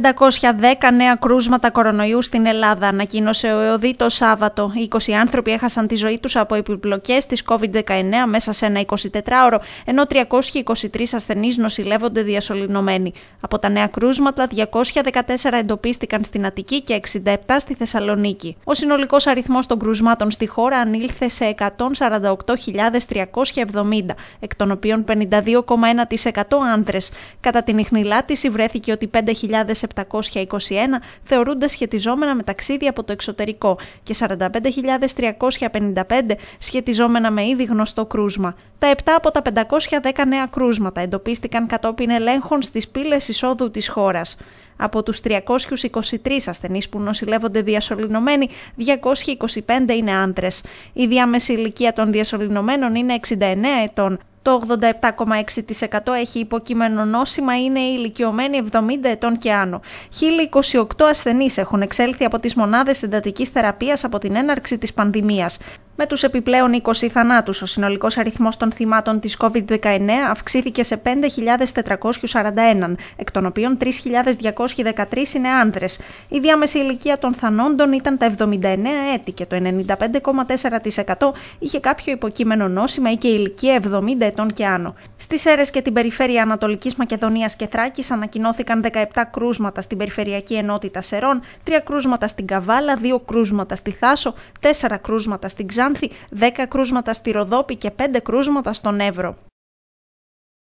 510 νέα κρούσματα κορονοϊού στην Ελλάδα, ανακοίνωσε ο ΕΟΔΗ το Σάββατο. 20 άνθρωποι έχασαν τη ζωή τους από επιπλοκές της COVID-19 μέσα σε ένα 24ωρο, ενώ 323 ασθενείς νοσηλεύονται διασωληνωμένοι. Από τα νέα κρούσματα, 214 εντοπίστηκαν στην Αττική και 67 στη Θεσσαλονίκη. Ο συνολικός αριθμός των κρούσματων στη χώρα ανήλθε σε 148.370, εκ των οποίων 52,1% άνδρες. Κατά την Ιχνηλάτηση βρέθηκε ότι 5.000 721 θεωρούνται σχετιζόμενα με ταξίδια από το εξωτερικό και 45.355 σχετιζόμενα με ήδη γνωστό κρούσμα. Τα 7 από τα 510 νέα κρούσματα εντοπίστηκαν κατόπιν ελέγχων στις πύλες εισόδου της χώρας. Από τους 323 ασθενείς που νοσηλεύονται διασωληνωμένοι, 225 είναι άντρες. Η διάμεση ηλικία των διασωληνωμένων είναι 69 ετών, το 87,6% έχει υποκείμενο νόσημα, είναι ηλικιωμένοι 70 ετών και άνω. 1.028 ασθενείς έχουν εξέλθει από τις μονάδες συντατικής θεραπείας από την έναρξη της πανδημίας. Με τους επιπλέον 20 θανάτους, ο συνολικός αριθμός των θυμάτων της COVID-19 αυξήθηκε σε 5.441, εκ των οποίων 3.213 είναι άνδρες. Η διάμεση ηλικία των θανόντων ήταν τα 79 έτη και το 95,4% είχε κάποιο υποκείμενο νόσημα ή και ηλικία 70 ετών και άνω. Στις αίρες και την περιφέρεια Ανατολικής Μακεδονίας και Θράκης ανακοινώθηκαν 17 κρούσματα στην περιφερειακή ενότητα Σερών, 3 κρούσματα στην Καβάλα, 2 κρούσματα στη Θάσο, 4 κρούσματα στην Ξάνη, 10 κρούσματα στη Ροδόπη και 5 κρούσματα στον Εύρο.